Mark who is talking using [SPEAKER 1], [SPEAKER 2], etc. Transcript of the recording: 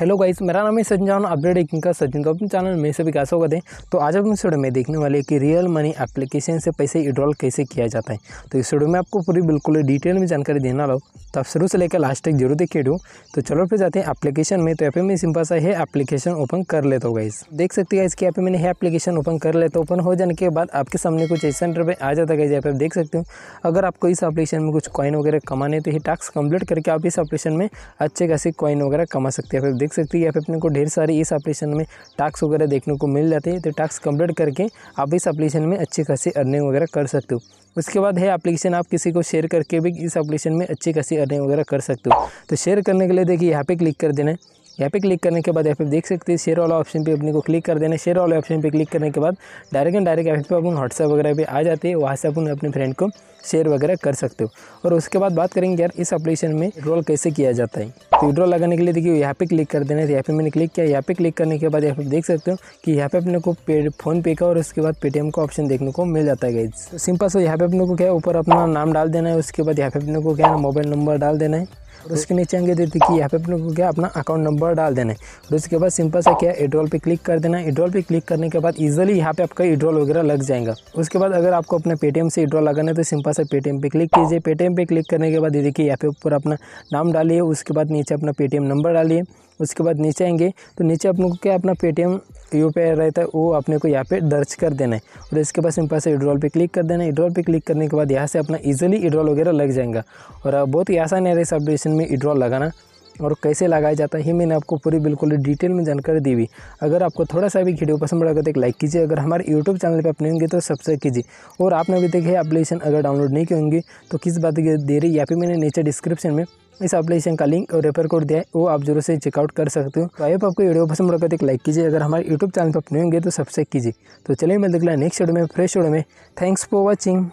[SPEAKER 1] hello guys मेरा नाम है सचिन जान अपडेट एक का सचिन तो अपने चैनल में से विकास होगा दें तो आज अपने इस वीडियो में देखने वाले कि रियल मनी एप्लीकेशन से पैसे विड्रॉल कैसे किया जाता है तो इस वीडियो में आपको पूरी बिल्कुल डिटेल में जानकारी देना लो तो आप शुरू से लेकर लास्ट तक जरूर देखिए वीडियो तो चलो फिर जाते हैं एप्लीकेशन में तो यहाँ पे मैं सिंपल सा है एप्लीकेशन ओपन कर लेता हूँ गाइस देख सकते है इसके यहाँ पे मैंने है एप्लीकेशन ओपन कर लेता हूँ ओपन हो जाने के बाद आपके सामने कुछ ऐसे सेंटर पर आ जाता है गाइज यहाँ पे आप देख सकते हो अगर आपको इस एप्लीकेशन में कुछ कॉइन वगैरह कमाने तो ये टास्क कंप्लीट करके आप इस एप्लीकेशन में अच्छे खासी कॉइन वगैरह कमा सकते हैं फिर देख देख सकते हैं यहाँ अपने को ढेर सारे इस अपलेशन में टास्क वगैरह देखने को मिल जाते हैं तो टास्क कंप्लीट करके आप इस एप्लीकेशन में अच्छी खासी अर्निंग वगैरह कर सकते हो उसके बाद है एप्लीकेशन आप किसी को शेयर करके भी इस एप्लीकेशन में अच्छी खासी अर्निंग वगैरह कर सकते हो तो शेयर करने के लिए देखिए यहाँ पर क्लिक कर देना है यहाँ पे क्लिक करने के बाद यहाँ पे देख सकते हैं शेयर वाला ऑप्शन पे अपने को क्लिक कर देना शेयर वाले ऑप्शन पे क्लिक करने के बाद डायरेक्ट एंड डायरेक्ट यहाँ पे अपन व्हाट्सएप वगैरह पे आ जाते हैं वहाँ से अपन अपने फ्रेंड को शेयर वगैरह कर सकते हो और उसके बाद बात करेंगे यार इस अपलिकेशन में रोल कैसे किया जाता है तो विड्रॉल लगाने के लिए देखिए यहाँ पे क्लिक कर देना है तो यहाँ पे मैंने क्लिक किया यहाँ पे क्लिक करने के बाद यहाँ पे देख सकते हो कि यहाँ पे अपने को पे फोन पे का और उसके बाद पेटीएम का ऑप्शन देखने को मिल जाता है सिंपल तो सो यहाँ पे अपने को क्या है ऊपर अपना नाम डाल देना है उसके बाद यहाँ पे अपने को क्या है मोबाइल नंबर डाल देना है और उसके नीचे अंगे देते कि यहाँ पे अपने को क्या अपना अकाउंट नंबर डाल देना है और उसके बाद सिंपल सा क्या एड्रॉल पे क्लिक कर देना है इड्रॉल पे क्लिक करने के बाद ईजिली यहाँ पे आपका एड्रॉल वगैरह लग जाएगा उसके बाद अगर आपको अपने पेटीएम से एड्रॉल लगाना है तो सिंपल से पेटीएम पे क्लिक कीजिए पेटीएम पे क्लिक करने के बाद ये देखिए यहाँ पे ऊपर अपना नाम डालिए उसके बाद नीचे अपना पेटीएम नंबर डालिए उसके बाद नीचे आएंगे तो नीचे अपने को क्या अपना पेटीएम आई रहता है वो अपने को यहाँ पे दर्ज कर देना है और इसके बाद सिंपल से विड्रॉल पे क्लिक कर देना है इड्रॉल पे क्लिक करने के बाद यहाँ से अपना इजीली इड्रॉल वगैरह लग जाएगा और बहुत ही आसान है इस अपडेशन में इड्रॉल लगाना और कैसे लगाया जाता है ये मैंने आपको पूरी बिल्कुल डिटेल में जानकारी दी हुई अगर आपको थोड़ा सा भी वीडियो पसंद पड़ा तो एक लाइक कीजिए अगर हमारे यूट्यूब चैनल पर अपने होंगे तो सब्सक्राइब कीजिए और आपने अभी देखिए ये एप्लीकेशन अगर डाउनलोड नहीं की तो किस बात की दे रही या फिर मैंने नीचे डिस्क्रिप्शन में इस एप्लीकेशन का लिंक और रेफर कोड दिया है वो आप जरूर से चेकआउट कर सकते हो तो आप आपको वीडियो पसंद पड़ा तो एक लाइक कीजिए अगर हमारे यूट्यूब चैनल पर अपने होंगे तो सब्सक्राइब कीजिए तो चलिए मैं देख दिखला नेक्स्ट वीडियो में फ्रेश वीडियो में थैंक्स फॉर वॉचिंग